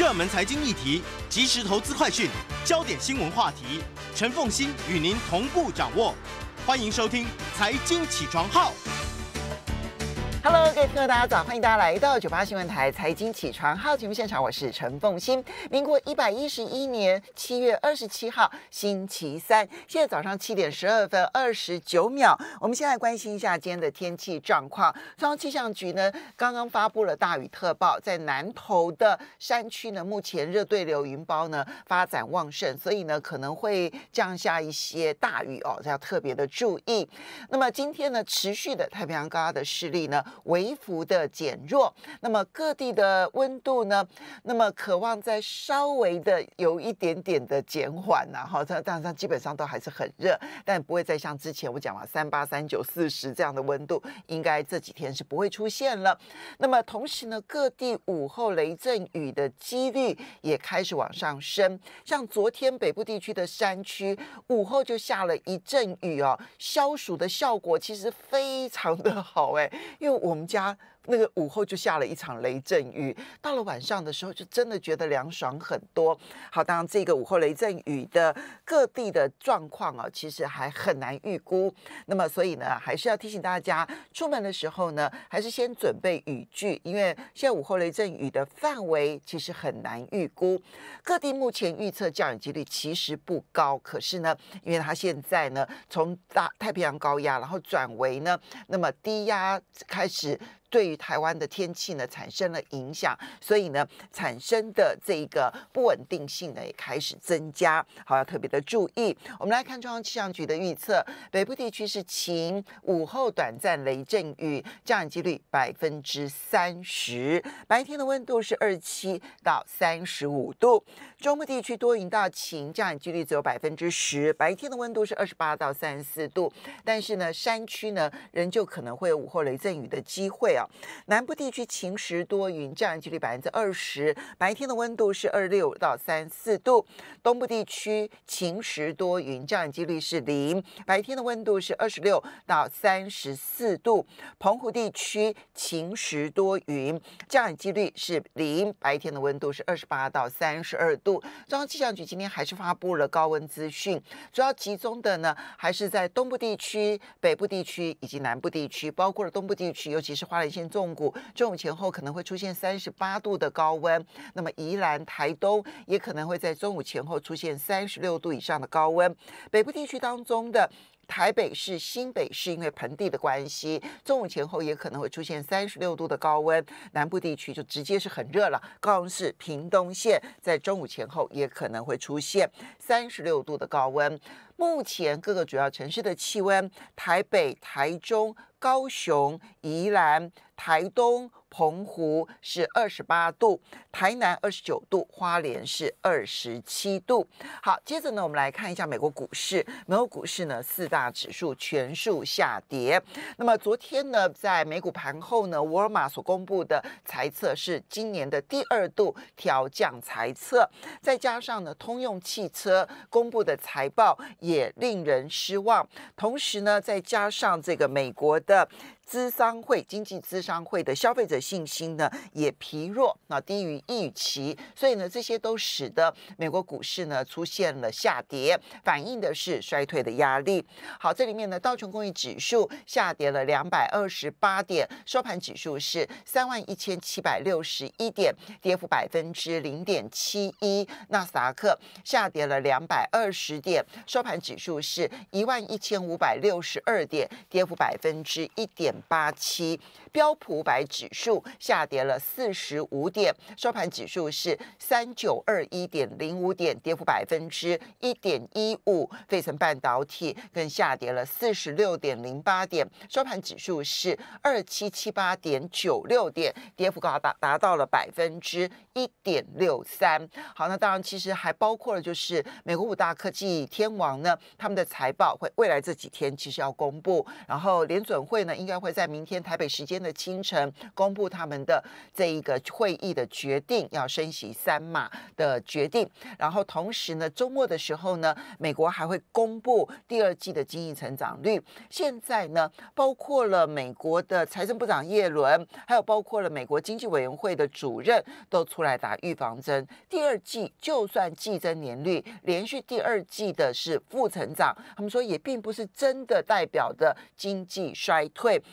热门财经议题，及时投资快讯，焦点新闻话题，陈凤新与您同步掌握。欢迎收听《财经起床号》。Hello，各位朋友，大家早，欢迎大家来到九八新闻台财经起床号节目现场，我是陈凤欣。民国一百一十一年七月二十七号，星期三，现在早上七点十二分二十九秒。我们先来关心一下今天的天气状况。中央气象局呢，刚刚发布了大雨特报，在南投的山区呢，目前热对流云包呢发展旺盛，所以呢可能会降下一些大雨哦，要特别的注意。那么今天呢，持续的太平洋高压的势力呢。微幅的减弱，那么各地的温度呢？那么渴望在稍微的有一点点的减缓，然哈，它但它基本上都还是很热，但不会再像之前我讲嘛，三八、三九、四十这样的温度，应该这几天是不会出现了。那么同时呢，各地午后雷阵雨的几率也开始往上升，像昨天北部地区的山区午后就下了一阵雨哦，消暑的效果其实非常的好哎，因为。我们家。那个午后就下了一场雷阵雨，到了晚上的时候就真的觉得凉爽很多。好，当然这个午后雷阵雨的各地的状况啊，其实还很难预估。那么，所以呢，还是要提醒大家，出门的时候呢，还是先准备雨具，因为现在午后雷阵雨的范围其实很难预估。各地目前预测降雨几率其实不高，可是呢，因为它现在呢，从大太平洋高压，然后转为呢，那么低压开始。对于台湾的天气呢产生了影响，所以呢产生的这一个不稳定性呢也开始增加，好要特别的注意。我们来看中央气象局的预测，北部地区是晴，午后短暂雷阵雨，降雨几率百分之三十，白天的温度是二七到三十五度。中部地区多云到晴，降雨几率只有百分之十，白天的温度是二十八到三十四度。但是呢山区呢仍旧可能会有午后雷阵雨的机会。南部地区晴时多云，降雨几率百分之二十，白天的温度是二六到三十四度。东部地区晴时多云，降雨几率是零，白天的温度是二十六到三十四度。澎湖地区晴时多云，降雨几率是零，白天的温度是二十八到三十二度。中央气象局今天还是发布了高温资讯，主要集中的呢还是在东部地区、北部地区以及南部地区，包括了东部地区，尤其是花莲。现重谷，中午前后可能会出现三十八度的高温。那么宜兰、台东也可能会在中午前后出现三十六度以上的高温。北部地区当中的。台北市、新北市因为盆地的关系，中午前后也可能会出现三十六度的高温。南部地区就直接是很热了，高雄市屏东县在中午前后也可能会出现三十六度的高温。目前各个主要城市的气温：台北、台中、高雄、宜兰、台东。澎湖是二十八度，台南二十九度，花莲是二十七度。好，接着呢，我们来看一下美国股市。美国股市呢，四大指数全数下跌。那么昨天呢，在美股盘后呢，沃尔玛所公布的财测是今年的第二度调降财测，再加上呢，通用汽车公布的财报也令人失望。同时呢，再加上这个美国的。资商会经济资商会的消费者信心呢也疲弱，那低于预期，所以呢这些都使得美国股市呢出现了下跌，反映的是衰退的压力。好，这里面呢道琼工业指数下跌了两百二十八点，收盘指数是三万一千七百六十一点，跌幅百分之零点七一。纳斯达克下跌了两百二十点，收盘指数是一万一千五百六十二点，跌幅百分之一点。八七标普百指数下跌了四十五点，收盘指数是三九二一点零五点，跌幅百分之一点一五。费城半导体更下跌了四十六点零八点，收盘指数是二七七八点九六点，跌幅高达达到了百分之一点六三。好，那当然其实还包括了就是美国五大科技天王呢，他们的财报会未来这几天其实要公布，然后联准会呢应该会。在明天台北时间的清晨公布他们的这一个会议的决定，要升息三码的决定。然后同时呢，周末的时候呢，美国还会公布第二季的经济成长率。现在呢，包括了美国的财政部长耶伦，还有包括了美国经济委员会的主任都出来打预防针。第二季就算季增年率连续第二季的是负成长，他们说也并不是真的代表的经济衰退。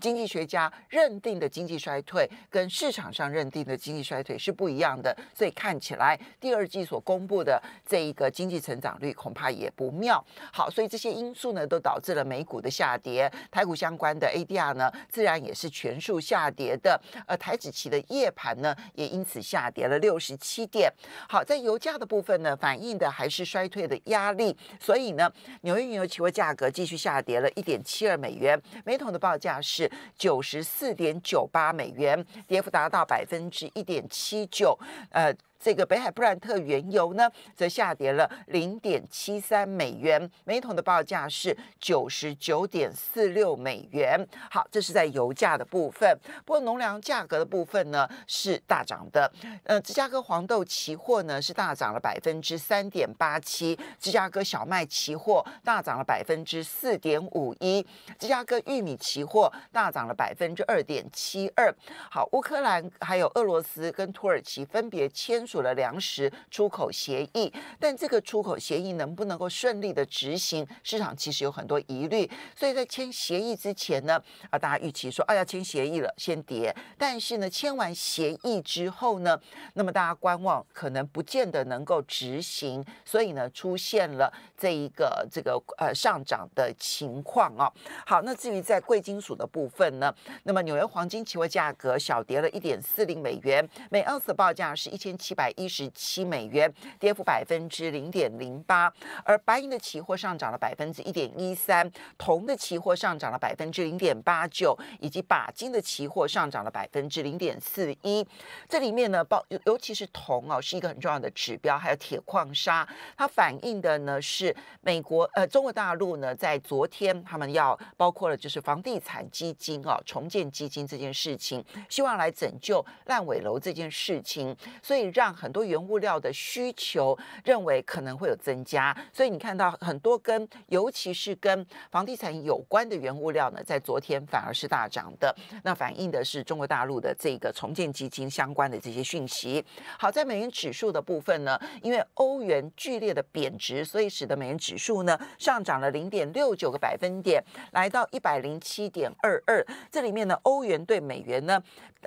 经济学家认定的经济衰退跟市场上认定的经济衰退是不一样的，所以看起来第二季所公布的这一个经济成长率恐怕也不妙。好，所以这些因素呢都导致了美股的下跌，台股相关的 ADR 呢自然也是全数下跌的。呃，台指期的夜盘呢也因此下跌了六十七点。好，在油价的部分呢反映的还是衰退的压力，所以呢纽约原油期货价格继续下跌了一点七二美元，每桶的报价是。九十四点九八美元，跌幅达到百分之一点七九。呃。这个北海布兰特原油呢，则下跌了零点七三美元，每桶的报价是九十九点四六美元。好，这是在油价的部分。不过，农粮价格的部分呢是大涨的。呃，芝加哥黄豆期货呢是大涨了百分之三点八七，芝加哥小麦期货大涨了百分之四点五一，芝加哥玉米期货大涨了百分之二点七二。好，乌克兰还有俄罗斯跟土耳其分别签。属了粮食出口协议，但这个出口协议能不能够顺利的执行？市场其实有很多疑虑，所以在签协议之前呢，啊，大家预期说，啊，要签协议了，先跌。但是呢，签完协议之后呢，那么大家观望，可能不见得能够执行，所以呢，出现了这一个这个呃上涨的情况啊。好，那至于在贵金属的部分呢，那么纽约黄金期货价格小跌了一点四零美元每盎司的报价是一千七。百一十七美元，跌幅百分之零点零八。而白银的期货上涨了百分之一点一三，铜的期货上涨了百分之零点八九，以及钯金的期货上涨了百分之零点四一。这里面呢，包尤尤其是铜哦，是一个很重要的指标，还有铁矿砂，它反映的呢是美国呃中国大陆呢，在昨天他们要包括了就是房地产基金哦，重建基金这件事情，希望来拯救烂尾楼这件事情，所以让。很多原物料的需求认为可能会有增加，所以你看到很多跟尤其是跟房地产有关的原物料呢，在昨天反而是大涨的，那反映的是中国大陆的这个重建基金相关的这些讯息。好在美元指数的部分呢，因为欧元剧烈的贬值，所以使得美元指数呢上涨了零点六九个百分点，来到一百零七点二二。这里面呢，欧元对美元呢，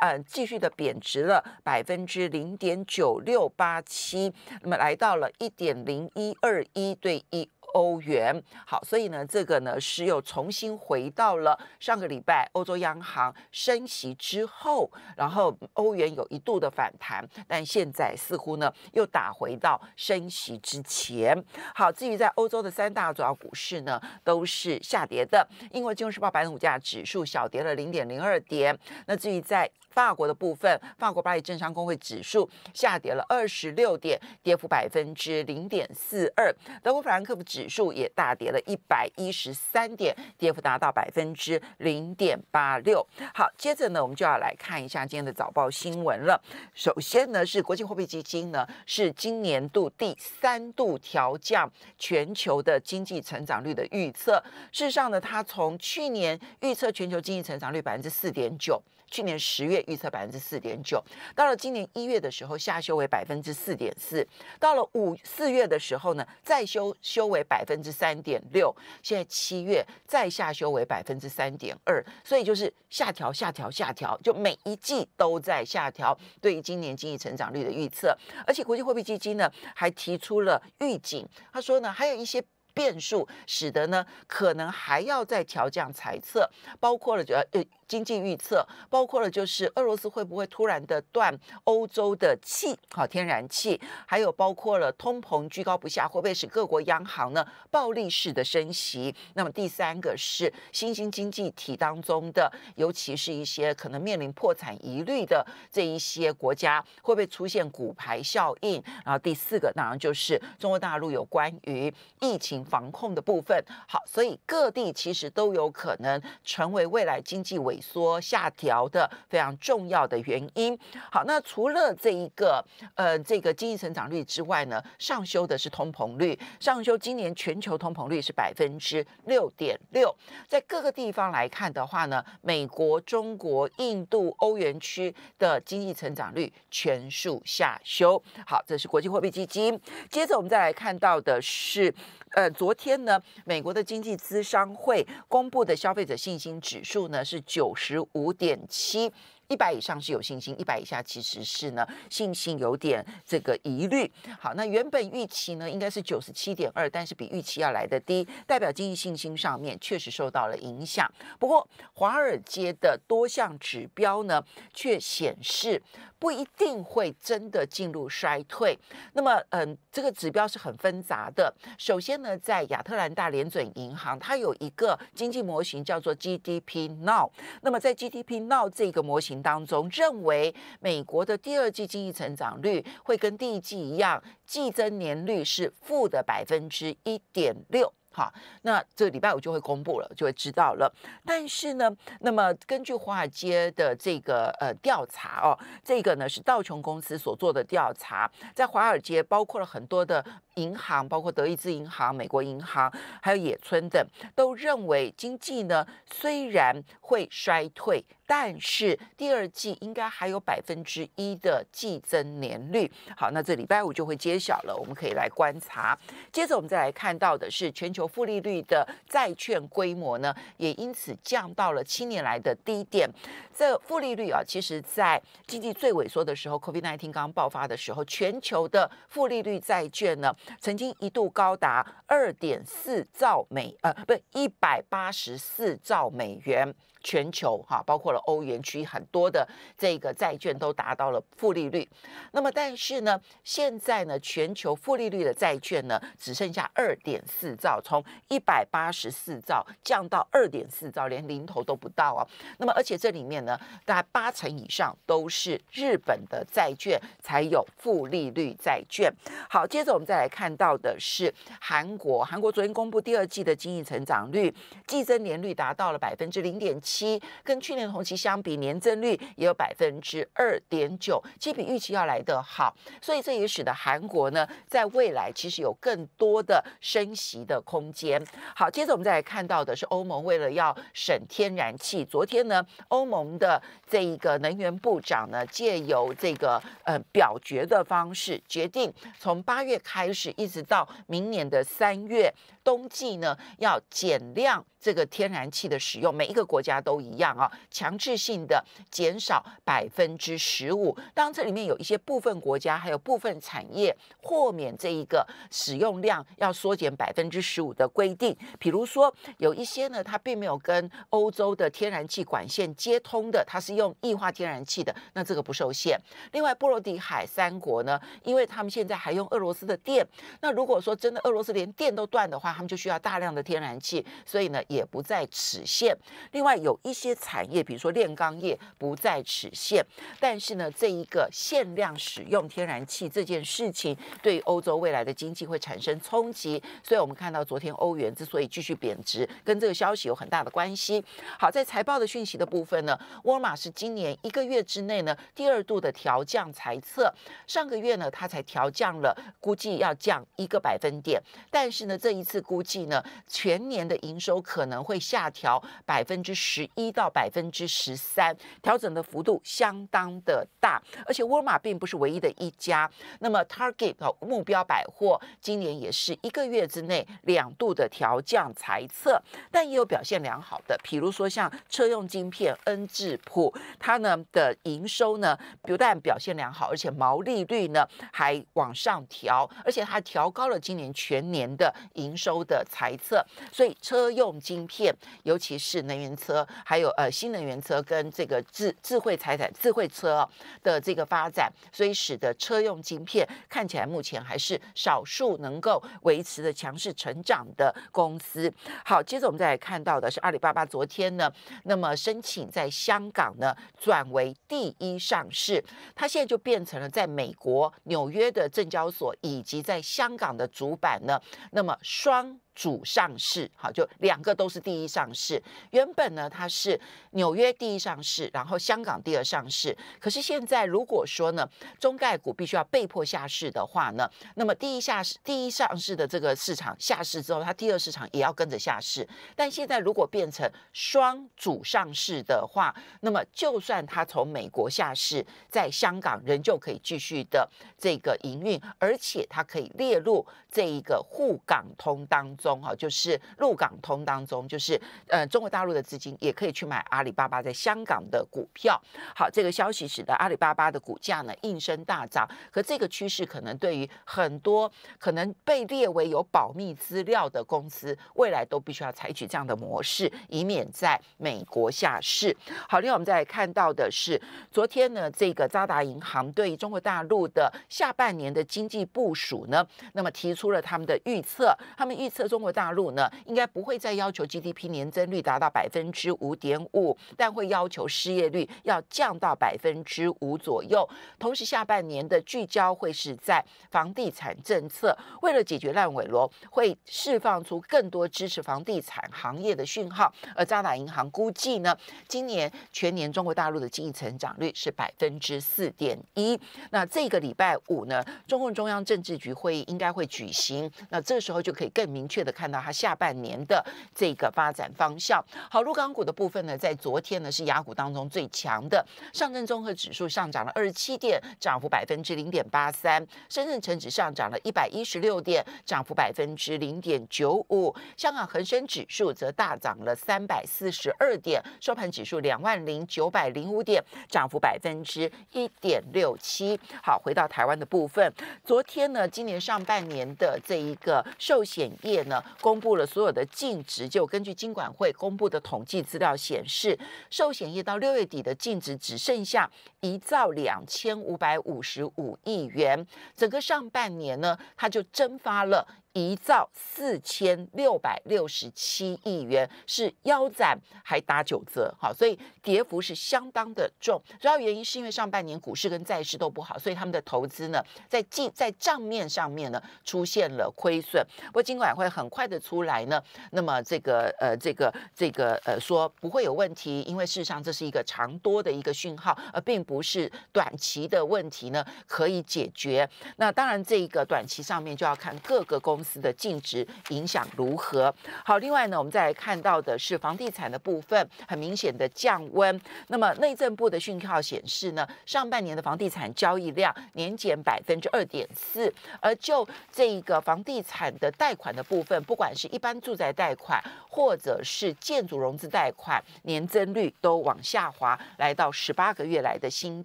呃，继续的贬值了百分之零点九。九六八七，那么来到了一点零一二一对一欧元。好，所以呢，这个呢是又重新回到了上个礼拜欧洲央行升息之后，然后欧元有一度的反弹，但现在似乎呢又打回到升息之前。好，至于在欧洲的三大主要股市呢，都是下跌的。英国金融时报白铜股价指数小跌了零点零二点。那至于在法国的部分，法国巴黎政商工会指数下跌了二十六点，跌幅百分之零点四二。德国法兰克福指数也大跌了一百一十三点，跌幅达到百分之零点八六。好，接着呢，我们就要来看一下今天的早报新闻了。首先呢，是国际货币基金呢是今年度第三度调降全球的经济成长率的预测。事实上呢，它从去年预测全球经济成长率百分之四点九。去年十月预测百分之四点九，到了今年一月的时候下修为百分之四点四，到了五四月的时候呢再修修为百分之三点六，现在七月再下修为百分之三点二，所以就是下调下调下调，就每一季都在下调对于今年经济成长率的预测，而且国际货币基金呢还提出了预警，他说呢还有一些。变数使得呢，可能还要再调降猜测，包括了呃呃经济预测，包括了就是俄罗斯会不会突然的断欧洲的气，好天然气，还有包括了通膨居高不下，会不会使各国央行呢暴力式的升息？那么第三个是新兴经济体当中的，尤其是一些可能面临破产疑虑的这一些国家，会不会出现股牌效应？然后第四个当然就是中国大陆有关于疫情。防控的部分，好，所以各地其实都有可能成为未来经济萎缩、下调的非常重要的原因。好，那除了这一个，呃，这个经济成长率之外呢，上修的是通膨率，上修今年全球通膨率是百分之六点六，在各个地方来看的话呢，美国、中国、印度、欧元区的经济成长率全数下修。好，这是国际货币基金。接着我们再来看到的是。呃，昨天呢，美国的经济咨商会公布的消费者信心指数呢是九十五点七，一百以上是有信心，一百以下其实是呢信心有点这个疑虑。好，那原本预期呢应该是九十七点二，但是比预期要来的低，代表经济信心上面确实受到了影响。不过，华尔街的多项指标呢却显示。不一定会真的进入衰退。那么，嗯，这个指标是很纷杂的。首先呢，在亚特兰大联准银行，它有一个经济模型叫做 GDP Now。那么，在 GDP Now 这个模型当中，认为美国的第二季经济成长率会跟第一季一样，季增年率是负的百分之一点六。好，那这礼拜五就会公布了，就会知道了。但是呢，那么根据华尔街的这个呃调查哦，这个呢是道琼公司所做的调查，在华尔街包括了很多的银行，包括德意志银行、美国银行还有野村等，都认为经济呢虽然会衰退。但是第二季应该还有百分之一的季增年率，好，那这礼拜五就会揭晓了，我们可以来观察。接着我们再来看到的是，全球负利率的债券规模呢，也因此降到了七年来的低点。这负利率啊，其实在经济最萎缩的时候，COVID-19 刚刚爆发的时候，全球的负利率债券呢，曾经一度高达二点四兆美，呃，不一百八十四兆美元。全球哈，包括了欧元区很多的这个债券都达到了负利率。那么，但是呢，现在呢，全球负利率的债券呢，只剩下二点四兆，从一百八十四兆降到二点四兆，连零头都不到啊。那么，而且这里面呢，大概八成以上都是日本的债券才有负利率债券。好，接着我们再来看到的是韩国，韩国昨天公布第二季的经济成长率，季增年率达到了百分之零点七。七跟去年同期相比，年增率也有百分之二点九，其实比预期要来得好，所以这也使得韩国呢，在未来其实有更多的升息的空间。好，接着我们再来看到的是，欧盟为了要省天然气，昨天呢，欧盟的这一个能源部长呢，借由这个呃表决的方式，决定从八月开始一直到明年的三月冬季呢，要减量。这个天然气的使用，每一个国家都一样啊，强制性的减少百分之十五。当然，这里面有一些部分国家，还有部分产业豁免这一个使用量要缩减百分之十五的规定。比如说，有一些呢，它并没有跟欧洲的天然气管线接通的，它是用液化天然气的，那这个不受限。另外，波罗的海三国呢，因为他们现在还用俄罗斯的电，那如果说真的俄罗斯连电都断的话，他们就需要大量的天然气，所以呢。也不在此限。另外有一些产业，比如说炼钢业不在此限，但是呢，这一个限量使用天然气这件事情，对欧洲未来的经济会产生冲击。所以我们看到昨天欧元之所以继续贬值，跟这个消息有很大的关系。好，在财报的讯息的部分呢，沃尔玛是今年一个月之内呢第二度的调降猜测。上个月呢，它才调降了，估计要降一个百分点。但是呢，这一次估计呢，全年的营收可可能会下调百分之十一到百分之十三，调整的幅度相当的大，而且沃尔玛并不是唯一的一家。那么，Target 目标百货今年也是一个月之内两度的调降财测，但也有表现良好的，比如说像车用晶片 N 智普，它呢的营收呢不但表现良好，而且毛利率呢还往上调，而且它调高了今年全年的营收的财测。所以车用晶。芯片，尤其是能源车，还有呃新能源车跟这个智智慧财产智慧车的这个发展，所以使得车用晶片看起来目前还是少数能够维持的强势成长的公司。好，接着我们再来看到的是阿里巴巴昨天呢，那么申请在香港呢转为第一上市，它现在就变成了在美国纽约的证交所以及在香港的主板呢，那么双。主上市，好，就两个都是第一上市。原本呢，它是纽约第一上市，然后香港第二上市。可是现在，如果说呢，中概股必须要被迫下市的话呢，那么第一下市、第一上市的这个市场下市之后，它第二市场也要跟着下市。但现在如果变成双主上市的话，那么就算它从美国下市，在香港仍旧可以继续的这个营运，而且它可以列入这一个沪港通当中。中哈就是陆港通当中，就是呃中国大陆的资金也可以去买阿里巴巴在香港的股票。好，这个消息使得阿里巴巴的股价呢应声大涨。可这个趋势可能对于很多可能被列为有保密资料的公司，未来都必须要采取这样的模式，以免在美国下市。好，另外我们再来看到的是，昨天呢这个渣打银行对于中国大陆的下半年的经济部署呢，那么提出了他们的预测，他们预测。中国大陆呢，应该不会再要求 GDP 年增率达到百分之五点五，但会要求失业率要降到百分之五左右。同时，下半年的聚焦会是在房地产政策，为了解决烂尾楼，会释放出更多支持房地产行业的讯号。而渣打银行估计呢，今年全年中国大陆的经济成长率是百分之四点一。那这个礼拜五呢，中共中央政治局会议应该会举行，那这时候就可以更明确。看到它下半年的这个发展方向。好，沪港股的部分呢，在昨天呢是雅股当中最强的，上证综合指数上涨了二十七点，涨幅百分之零点八三；深圳成指上涨了一百一十六点，涨幅百分之零点九五；香港恒生指数则大涨了三百四十二点，收盘指数两万零九百零五点，涨幅百分之一点六七。好，回到台湾的部分，昨天呢，今年上半年的这一个寿险业呢。公布了所有的净值，就根据金管会公布的统计资料显示，寿险业到六月底的净值只剩下一兆两千五百五十五亿元，整个上半年呢，它就蒸发了。一兆四千六百六十七亿元是腰斩还打九折，好，所以跌幅是相当的重。主要原因是因为上半年股市跟债市都不好，所以他们的投资呢，在进在账面上面呢出现了亏损。不过监管会很快的出来呢，那么这个呃这个这个呃说不会有问题，因为事实上这是一个长多的一个讯号，而并不是短期的问题呢可以解决。那当然这个短期上面就要看各个公。司的净值影响如何？好，另外呢，我们再来看到的是房地产的部分，很明显的降温。那么内政部的讯号显示呢，上半年的房地产交易量年减百分之二点四，而就这一个房地产的贷款的部分，不管是一般住宅贷款或者是建筑融资贷款，年增率都往下滑，来到十八个月来的新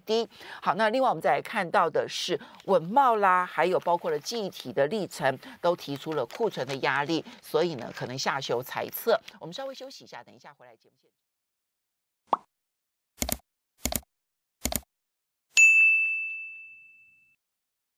低。好，那另外我们再来看到的是稳茂啦，还有包括了具体的历程都提。提出了库存的压力，所以呢，可能下修猜测。我们稍微休息一下，等一下回来节目